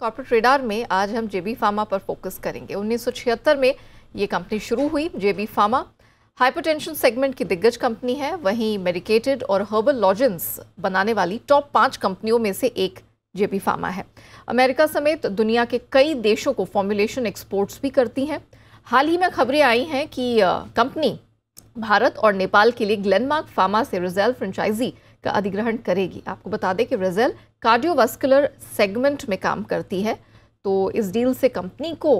Corporate radar में आज हम जेबी फार्मा पर फोकस करेंगे 1976 में ये कंपनी शुरू हुई जेबी फार्मा हाइपरटेंशन सेगमेंट की दिग्गज कंपनी है वहीं मेडिकेटेड और हर्बल लॉजेंस बनाने वाली टॉप पाँच कंपनियों में से एक जेबी फार्मा है अमेरिका समेत दुनिया के कई देशों को फॉर्मुलेशन एक्सपोर्ट्स भी करती हैं हाल ही में खबरें आई हैं कि कंपनी भारत और नेपाल के लिए ग्लेनमार्क फार्मा से रिजेल फ्रेंचाइजी का अधिग्रहण करेगी आपको बता दें कि रिजल कार्डियोवास्कुलर सेगमेंट में काम करती है तो इस डील से कंपनी को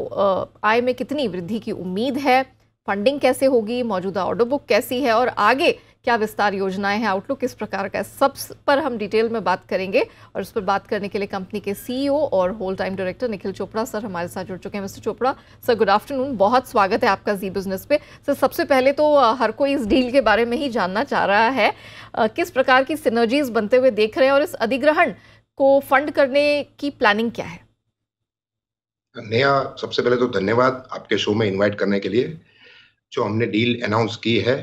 आय में कितनी वृद्धि की उम्मीद है फंडिंग कैसे होगी मौजूदा ऑर्डर बुक कैसी है और आगे क्या विस्तार योजनाएं हैं आउटलुक किस प्रकार का है सब पर हम डिटेल में बात करेंगे और उस पर बात करने के लिए कंपनी के सीईओ e और whole time director Nikhil Chopra sir हमारे साथ जुड़ चुके हैं mister Chopra sir good afternoon बहुत स्वागत है आपका जी बिजनेस पे सर सबसे पहले तो हर कोई इस डील के बारे में ही जानना चाह रहा है किस प्रकार की सिनर्जीज बनते हुए देख रहे हैं और इस अधिग्रहण को फंड करने की प्लानिंग क्या है नेहा सबसे पहले तो धन्यवाद आपके शो में इनवाइट करने के लिए जो हमने डील अनाउंस की है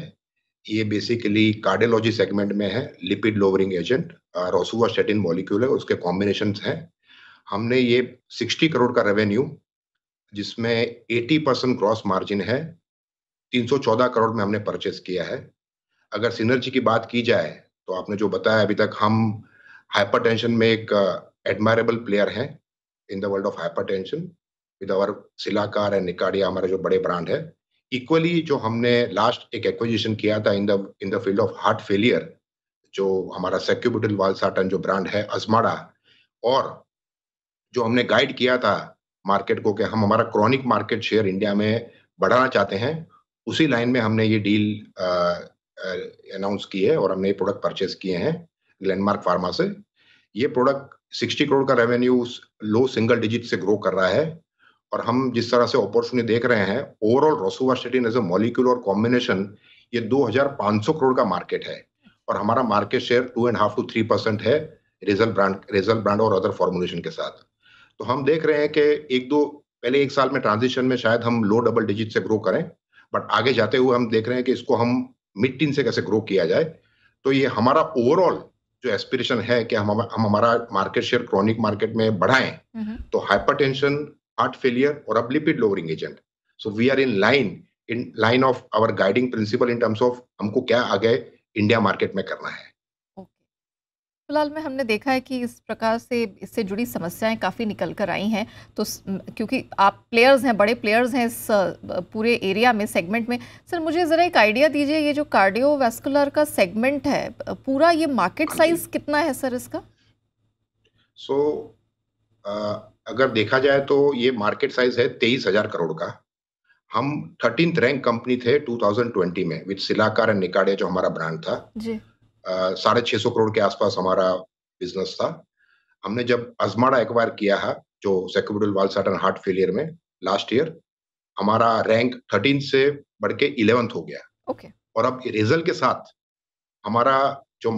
ये बेसिकली कार्डियोलॉजी सेगमेंट में है lipid lowering agent rosuvastatin molecule है उसके कॉम्बिनेशन है हमने ये 60 करोड़ का रेवेन्यू जिसमें 80 परसेंट ग्रॉस मार्जिन है 314 करोड़ में हमने परचेस किया है अगर सिनर्जी की बात की जाए तो आपने जो बताया अभी तक हम हाइपरटेंशन में एक एडमायरेबल uh, प्लेयर हैं in the world of hypertension with our Cilacar and Nicardia हमारे जो बड़े ब्रांड है इक्वली जो हमने लास्ट एक एक्विजिशन किया था in the in the field of heart failure जो हमारा सेक्यूबिटल वालसाटन जो ब्रांड है अजमाड़ा और जो हमने गाइड किया था मार्केट को कि हम हमारा क्रॉनिक मार्केट शेयर इंडिया में बढ़ाना चाहते हैं उसी लाइन में हमने ये डील अनाउंस की है और हमने ये प्रोडक्ट परचेज किए हैं ग्लैंडमार्क फार्मा से ये प्रोडक्ट सिक्सटी करोड़ का रेवेन्यू लो सिंगल डिजिट से ग्रो कर रहा है और हम जिस तरह से अपॉर्चुनिटी देख रहे हैं overall rosuvastatin as a molecule और कॉम्बिनेशन ये 2500 करोड़ का मार्केट है और हमारा market share two and half two three percent है रिजल ब्रांड रिजल ब्रांड और अदर फॉर्मुलेशन के साथ तो हम देख रहे हैं कि एक दो पहले एक साल में ट्रांजिशन में शायद हम लो डबल डिजिट से ग्रो करें बट आगे जाते हुए हम देख रहे हैं कि इसको हम मिड टीन से कैसे ग्रो किया जाए तो ये हमारा ओवरऑल जो एस्पिरेशन है कि हम हम हमारा मार्केट शेयर क्रॉनिक मार्केट में बढ़ाएं हम्म। तो hypertension heart failure, or a lipid lowering agent. So we are in line in line of our guiding principle in terms of हमको क्या आगे इंडिया मार्केट में करना है फिलहाल में हमने देखा है कि इस प्रकार से इससे जुड़ी समस्याएं काफ़ी निकल कर आई हैं तो क्योंकि आप प्लेयर्स हैं बड़े प्लेयर्स हैं इस पूरे एरिया में सेगमेंट में सर मुझे ज़रा एक आइडिया दीजिए ये जो कार्डियोवैस्कुलर का सेगमेंट है पूरा ये मार्केट हाँ साइज कितना है सर इसका सो so, uh, अगर देखा जाए तो ये मार्केट साइज है तेईस हजार करोड़ का हम थर्टीन रैंक कंपनी थे 2020 में विद सिलाकार एंड निकाडे जो हमारा ब्रांड था साढ़े छह सौ करोड़ के आसपास हमारा बिजनेस था हमने जब अजमाड़ा एक्वायर किया है जो सेक्यूबिडल वालसाटन हार्ट फेलियर में लास्ट ईयर हमारा रैंक थर्टीन से बढ़ के इलेवंथ हो गया okay. और अब रिजल्ट के साथ हमारा जो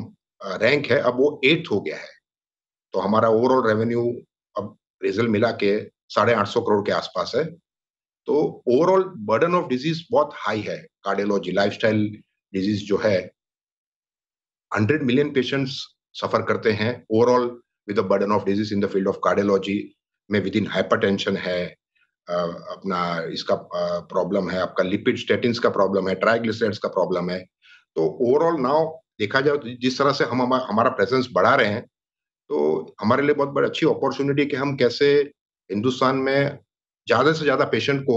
रैंक है अब वो एट्थ हो गया है तो हमारा ओवरऑल रेवेन्यू रिजल्ट मिला के साढ़े आठ सौ करोड़ के आसपास है तो ओवरऑल बर्डन ऑफ डिजीज बहुत हाई है कार्डियोलॉजी लाइफस्टाइल डिजीज जो है हंड्रेड मिलियन पेशेंट्स सफर करते हैं overall with burden of disease in the field of cardiology में विद इन टेंशन है अपना इसका प्रॉब्लम है आपका लिपिड स्टेटिन्स का प्रॉब्लम है ट्राइग्लिसराइड्स का प्रॉब्लम है तो ओवरऑल नाउ देखा जाए तो जिस तरह से हम हमारा प्रेजेंस बढ़ा रहे हैं तो हमारे लिए बहुत बड़ी अच्छी अपॉर्चुनिटी कि हम कैसे हिंदुस्तान में ज़्यादा से ज़्यादा पेशेंट को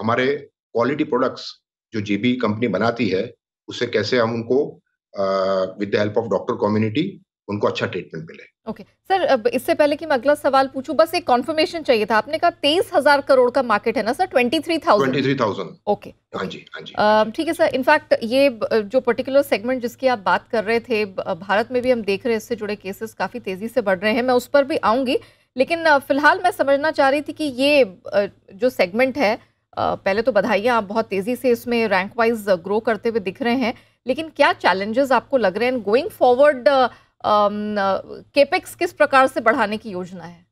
हमारे क्वालिटी प्रोडक्ट्स जो जीबी कंपनी बनाती है उसे कैसे हम उनको with the help of doctor community उनको अच्छा ट्रीटमेंट मिले ओके सर अब इससे पहले कि मैं अगला सवाल पूछूं बस एक कॉन्फर्मेशन चाहिए था आपने कहा तेईस हजार करोड़ का मार्केट है ना sir twenty three thousand twenty three thousand okay हाँ जी हाँ जी ठीक है सर इनफैक्ट ये जो पर्टिकुलर सेगमेंट जिसकी आप बात कर रहे थे भारत में भी हम देख रहे हैं इससे जुड़े केसेस काफ़ी तेज़ी से बढ़ रहे हैं मैं उस पर भी आऊंगी लेकिन फिलहाल मैं समझना चाह रही थी कि ये जो सेगमेंट है पहले तो बधाइयाँ आप बहुत तेज़ी से इसमें रैंक वाइज ग्रो करते हुए दिख रहे हैं लेकिन क्या चैलेंजेस आपको लग रहे हैं going forward capex um, uh, किस प्रकार से बढ़ाने की योजना है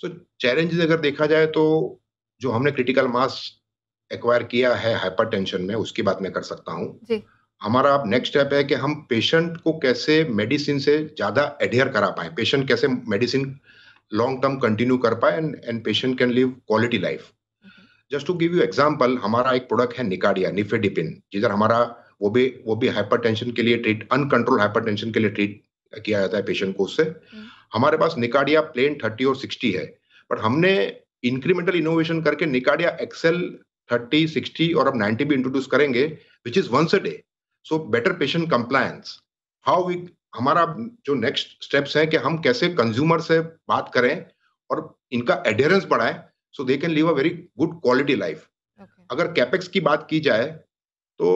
सो चैलेंजेस अगर देखा जाए तो जो हमने क्रिटिकल मास एक्वायर किया है हाइपरटेंशन में उसकी बात मैं कर सकता हूँ हमारा अब नेक्स्ट स्टेप है कि हम पेशेंट को कैसे मेडिसिन से ज़्यादा एडियर करा पाए पेशेंट कैसे मेडिसिन लॉन्ग टर्म कंटिन्यू कर पाए and and patient can live quality life just to give you example हमारा एक प्रोडक्ट है निकाडिया निफेडिपिन जिधर हमारा वो भी वो भी हाइपरटेंशन के लिए ट्रीट अनकंट्रोल हाइपरटेंशन के लिए ट्रीट किया जाता है पेशेंट को उससे हम्म। हमारे पास निकाडिया प्लेन थर्टी और सिक्सटी है बट हमने इंक्रीमेंटल इनोवेशन करके निकाडिया एक्सेल थर्टी सिक्सटी और अब नाइनटी भी इंट्रोड्यूस करेंगे which is once a day so better patient compliance how we हमारा जो नेक्स्ट स्टेप्स हैं कि हम कैसे कंज्यूमर से बात करें और इनका एडेरेंस बढ़ाएं so they can live a very good quality life अगर कैपेक्स की बात की जाए तो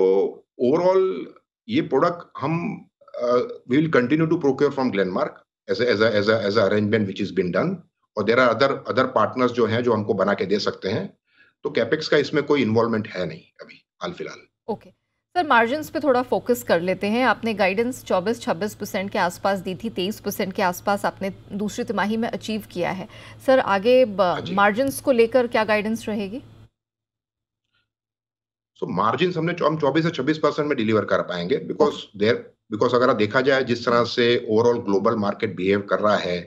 ओवरऑल ये प्रोडक्ट हम we will continue to procure from Glenmark as arrangement which is been done और there are other other partners जो हैं जो हमको बना के दे सकते हैं तो कैपेक्स का इसमें कोई इन्वॉल्वमेंट है नहीं अभी हाल फिलहाल ओके okay. सर मार्जिन पे थोड़ा फोकस कर लेते हैं आपने गाइडेंस 24-26 परसेंट के आसपास दी थी 23 परसेंट के आसपास आपने दूसरी तिमाही में अचीव किया है सर आगे मार्जिन हाँ को लेकर क्या गाइडेंस रहेगी सो तो मार्जिन हमने हम चौबीस से छब्बीस परसेंट में डिलीवर कर पाएंगे बिकॉज देर बिकॉज अगर देखा जाए जिस तरह से ओवरऑल ग्लोबल मार्केट बिहेव कर रहा है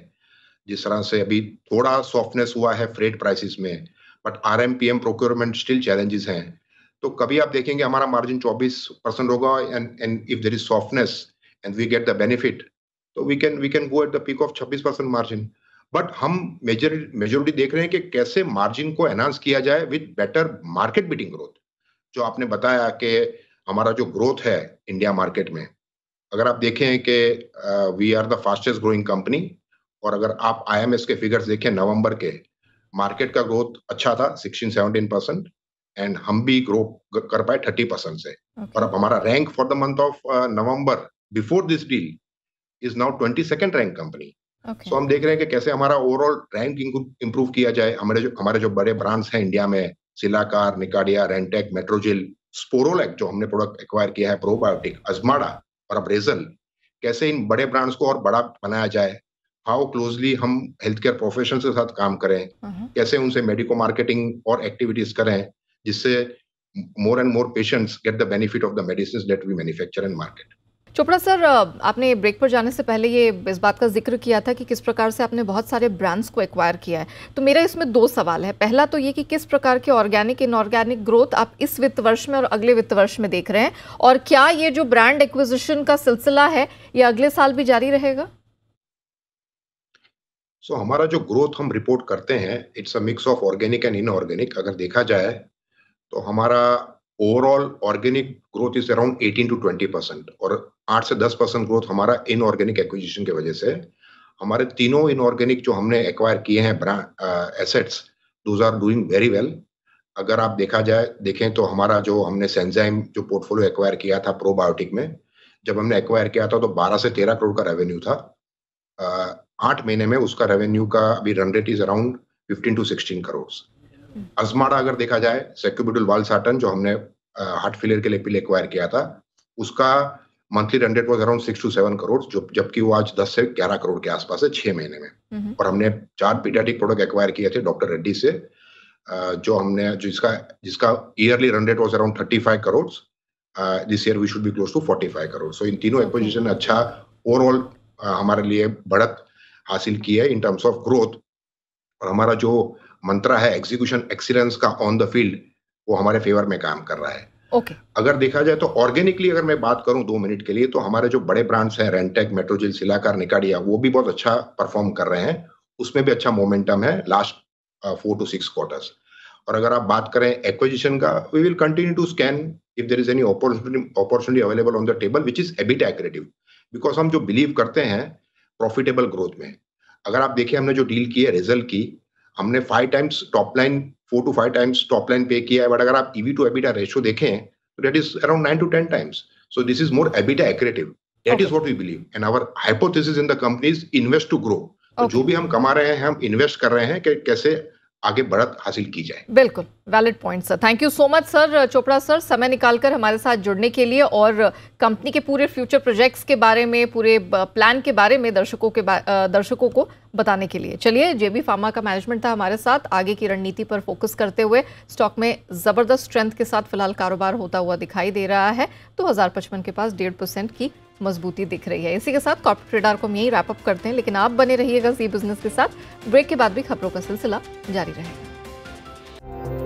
जिस तरह से अभी थोड़ा सॉफ्टनेस हुआ है फ्रेट प्राइसेस में but R M P M procurement still challenges हैं तो कभी आप देखेंगे हमारा मार्जिन चौबीस परसेंट होगा and and if there is softness and we get the benefit तो we can we can go at the peak of छब्बीस परसेंट मार्जिन बट हम मेजोरिटी मेजोरिटी देख रहे हैं कि कैसे मार्जिन को एनहांस किया जाए with better market beating growth जो आपने बताया कि हमारा जो ग्रोथ है इंडिया मार्केट में अगर आप देखें कि we are the fastest growing company और अगर आप आईएमएस के फिगर्स देखें नवंबर के मार्केट का ग्रोथ अच्छा था 16 17 परसेंट एंड हम भी ग्रो कर पाए 30 परसेंट से okay. और अब हमारा rank for the month of November before this deal is now twenty second rank company so हम देख रहे हैं कि कैसे हमारा ओवरऑल रैंक इंप्रूव किया जाए हमारे जो हमारे जो बड़े ब्रांड्स हैं इंडिया में सिलाकार निकाडिया रेंटेक मेट्रोजिल स्पोरोलेक जो हमने प्रोडक्ट एक्वायर किया है प्रोबायोटिक अजमाड़ा और अब रेजल कैसे इन बड़े ब्रांड्स को और बड़ा बनाया जाए हाउ क्लोजली हम हेल्थ केयर प्रोफेशन के साथ काम करें हम्म। कैसे उनसे मेडिको मार्केटिंग और एक्टिविटीज करें जिससे more and more patients get the benefit of the medicine that we manufacture and market Chopra sir आपने ब्रेक पर जाने से पहले ये इस बात का जिक्र किया था कि किस प्रकार से आपने बहुत सारे ब्रांड्स को एक्वायर किया है तो मेरा इसमें दो सवाल है पहला तो ये कि किस प्रकार के ऑर्गेनिक इनऑर्गेनिक ग्रोथ आप इस वित्त वर्ष में और अगले वित्त वर्ष में देख रहे हैं और क्या ये जो ब्रांड एक्विजिशन का सिलसिला है ये अगले साल भी जारी रहेगा सो so, हमारा जो ग्रोथ हम रिपोर्ट करते हैं it's a mix of organic and inorganic अगर देखा जाए तो हमारा overall organic growth is around 18 to 20 percent और आठ से दस परसेंट ग्रोथ हमारा इनऑर्गेनिक एक्विजिशन की वजह से हमारे तीनों इनऑर्गेनिक जो हमने एक्वायर किए हैं assets those are doing very well अगर आप देखा जाए देखें तो हमारा जो हमने सेंजाइम जो पोर्टफोलियो एक्वायर किया था प्रोबायोटिक में जब हमने एक्वायर किया था तो 12 से 13 करोड़ का रेवेन्यू था uh, आठ महीने में उसका रेवेन्यू का अभी run rate is around 15 to 16 crore अजमाड़ा अगर देखा जाए सेक्यूबिटल वाल साटन जो हमने हार्ट uh, फेलियर के लिए पिल एक्वायर किया था उसका monthly run rate was around six to seven crore जो जबकि वो आज दस से ग्यारह करोड़ के आसपास है छह महीने में हम्म। और हमने चार पीडियाटिक प्रोडक्ट एक्वायर किए थे डॉक्टर रेड्डी से जो हमने जो इसका जिसका yearly run rate was around thirty five crore this year we should be close to forty five crore so in तीनों एक्विजिशन ने अच्छा ओवरऑल हमारे लिए बढ़त हासिल की है इन टर्म्स ऑफ ग्रोथ और हमारा जो मंत्रा है एग्जीक्यूशन एक्सीलेंस का ऑन द फील्ड वो हमारे फेवर में काम कर रहा है okay. अगर देखा जाए तो ऑर्गेनिकली अगर मैं बात करूं दो मिनट के लिए तो हमारे जो बड़े ब्रांड्स हैं रेंटेक मेट्रोजिल सिलाकार निकाडिया वो भी बहुत अच्छा परफॉर्म कर रहे हैं उसमें भी अच्छा मोमेंटम है last four to six quarters और अगर आप बात करें एक्विजिशन का we will continue to scan if there is any opportunity available on the table which is a bit accretive because हम जो बिलीव करते हैं प्रॉफिटेबल ग्रोथ में अगर आप देखें हमने जो डील की है रिजल्ट की हमने five times top line four to five times top line पे किया है बट अगर आप ईवी टू एबिटा रेशियो देखें तो that is around nine to ten times so this is more EBITDA accretive that is what we believe and our hypothesis in the companies invest to grow जो भी हम कमा रहे हैं हम invest कर रहे हैं कि कैसे आगे बढ़त हासिल की जाए बिल्कुल valid point sir thank you so much sir Chopra sir समय निकालकर हमारे साथ जुड़ने के लिए और कंपनी के पूरे फ्यूचर प्रोजेक्ट्स के बारे में पूरे प्लान के बारे में दर्शकों के दर्शकों को बताने के लिए चलिए जेबी फार्मा का मैनेजमेंट था हमारे साथ आगे की रणनीति पर फोकस करते हुए स्टॉक में ज़बरदस्त स्ट्रेंथ के साथ फिलहाल कारोबार होता हुआ दिखाई दे रहा है दो तो के पास डेढ़ की मजबूती दिख रही है इसी के साथ कॉर्पोरेट रेडार को हम यही रैपअप करते हैं लेकिन आप बने रहिएगा जी बिजनेस के साथ ब्रेक के बाद भी खबरों का सिलसिला जारी रहेगा